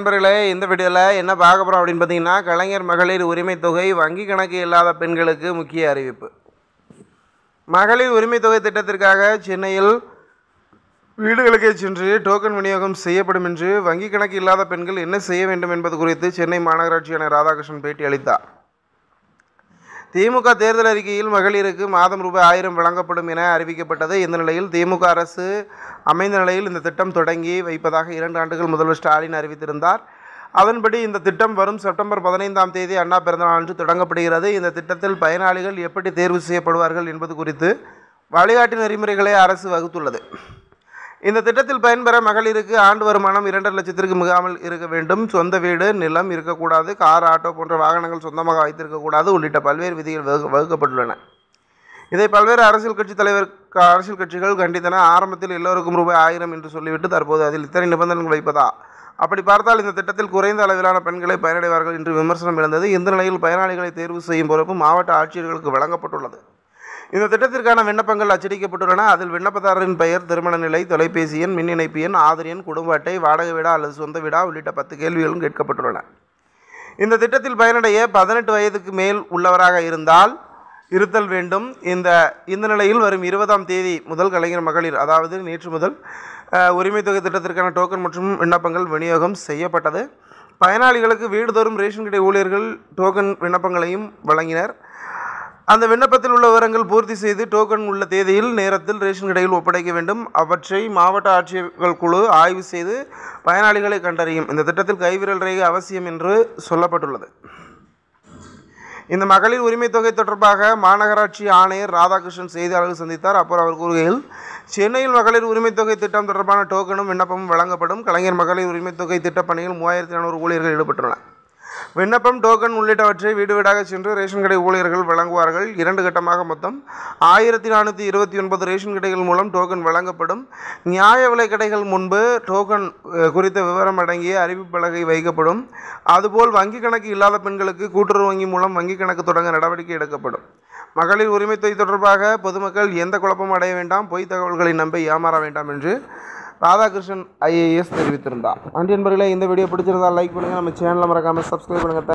நண்பர்களே இந்த வீடியோவில் என்ன பார்க்க போகிறோம் அப்படின்னு பார்த்தீங்கன்னா கலைஞர் மகளிர் உரிமை தொகை வங்கி கணக்கு இல்லாத பெண்களுக்கு முக்கிய அறிவிப்பு மகளிர் உரிமை தொகை திட்டத்திற்காக சென்னையில் வீடுகளுக்கே சென்று டோக்கன் விநியோகம் செய்யப்படும் என்று வங்கி கணக்கு இல்லாத பெண்கள் என்ன செய்ய வேண்டும் என்பது குறித்து சென்னை மாநகராட்சியான ராதாகிருஷ்ணன் பேட்டி அளித்தார் திமுக தேர்தல் அறிக்கையில் மகளிருக்கு மாதம் ரூபாய் ஆயிரம் வழங்கப்படும் என அறிவிக்கப்பட்டது இந்த நிலையில் திமுக அரசு அமைந்த நிலையில் இந்த திட்டம் தொடங்கி வைப்பதாக இரண்டு ஆண்டுகள் முதல்வர் ஸ்டாலின் அறிவித்திருந்தார் அதன்படி இந்த திட்டம் வரும் செப்டம்பர் பதினைந்தாம் தேதி அண்ணா பிறந்தநாள் அன்று தொடங்கப்படுகிறது இந்த திட்டத்தில் பயனாளிகள் எப்படி தேர்வு செய்யப்படுவார்கள் என்பது குறித்து வழிகாட்டு நெறிமுறைகளை அரசு வகுத்துள்ளது இந்த திட்டத்தில் பயன்பெற மகளிருக்கு ஆண்டு வருமானம் இரண்டரை லட்சத்திற்கு மிகாமல் இருக்க வேண்டும் சொந்த வீடு நிலம் இருக்கக்கூடாது கார் ஆட்டோ போன்ற வாகனங்கள் சொந்தமாக வைத்திருக்கக்கூடாது உள்ளிட்ட பல்வேறு விதிகள் வகு வகுக்கப்பட்டுள்ளன இதை பல்வேறு அரசியல் கட்சி தலைவர் அரசியல் கட்சிகள் கண்டித்தன ஆரம்பத்தில் எல்லோருக்கும் ரூபாய் ஆயிரம் என்று சொல்லிவிட்டு தற்போது அதில் இத்தனை நிபந்தனைகள் வைப்பதா அப்படி பார்த்தால் இந்த திட்டத்தில் குறைந்த அளவிலான பெண்களை பயனடைவார்கள் என்று விமர்சனம் எழுந்தது இந்த நிலையில் பயனாளிகளை தேர்வு செய்யும் பொறுப்பு மாவட்ட ஆட்சியர்களுக்கு வழங்கப்பட்டுள்ளது இந்த திட்டத்திற்கான விண்ணப்பங்கள் அச்சடிக்கப்பட்டுள்ளன அதில் விண்ணப்பதாரரின் பெயர் திருமண நிலை தொலைபேசி எண் மின் இணைப்பு எண் ஆதரி எண் குடும்ப அட்டை வாடகை வீடா அல்லது சொந்த வீடா உள்ளிட்ட பத்து கேள்விகளும் கேட்கப்பட்டுள்ளன இந்த திட்டத்தில் பயனடைய பதினெட்டு வயதுக்கு மேல் உள்ளவராக இருந்தால் இருத்தல் வேண்டும் இந்த இந்த நிலையில் வரும் இருபதாம் தேதி முதல் கலைஞர் மகளிர் அதாவது நேற்று முதல் உரிமை தொகை திட்டத்திற்கான டோக்கன் மற்றும் விண்ணப்பங்கள் விநியோகம் செய்யப்பட்டது பயனாளிகளுக்கு வீடுதோறும் ரேஷன் கடை ஊழியர்கள் டோக்கன் விண்ணப்பங்களையும் வழங்கினர் அந்த விண்ணப்பத்தில் உள்ள விவரங்கள் பூர்த்தி செய்து டோக்கன் உள்ள தேதியில் நேரத்தில் ரேஷன் கடையில் ஒப்படைக்க வேண்டும் அவற்றை மாவட்ட ஆட்சியர்கள் குழு ஆய்வு செய்து பயனாளிகளை கண்டறியும் இந்த திட்டத்தில் கைவிரல் ரேகை அவசியம் என்று சொல்லப்பட்டுள்ளது இந்த மகளிர் உரிமை தொகை தொடர்பாக மாநகராட்சி ஆணையர் ராதாகிருஷ்ணன் செய்தியாளர்கள் சந்தித்தார் அப்புறம் அவர் கூறுகையில் சென்னையில் மகளிர் உரிமை தொகை திட்டம் தொடர்பான டோக்கனும் விண்ணப்பமும் வழங்கப்படும் கலைஞர் மகளிர் உரிமை தொகை திட்டப்பணியில் மூவாயிரத்தி நானூறு ஊழியர்கள் ஈடுபட்டுள்ளனர் விண்ணப்பம் டோக்கன் உள்ளிட்டவற்றை வீடு வீடாக சென்று ரேஷன் கடை ஊழியர்கள் வழங்குவார்கள் இரண்டு கட்டமாக மொத்தம் ஆயிரத்தி நானூற்றி இருபத்தி ஒன்பது ரேஷன் கடைகள் மூலம் டோக்கன் வழங்கப்படும் நியாய விலை கடைகள் முன்பு டோக்கன் குறித்த விவரம் அடங்கிய அறிவிப்பு பலகை வைக்கப்படும் அதுபோல் வங்கி கணக்கு இல்லாத பெண்களுக்கு கூட்டுறவு வங்கி மூலம் வங்கி கணக்கு தொடங்க நடவடிக்கை எடுக்கப்படும் மகளிர் தொகை தொடர்பாக பொதுமக்கள் எந்த குழப்பமும் அடைய வேண்டாம் பொய் தகவல்களை நம்பி ஏமாற வேண்டாம் என்று ராதாகிருஷ்ணன் ஐஏஎஸ் தெரிவித்திருந்தார் நண்பர்களே இந்த வீடியோ பிடிச்சிருந்தால் லைக் பண்ணுங்கள் நம்ம சேனலை மறக்காமல் சப்ஸ்கிரைப் பண்ணுங்கள்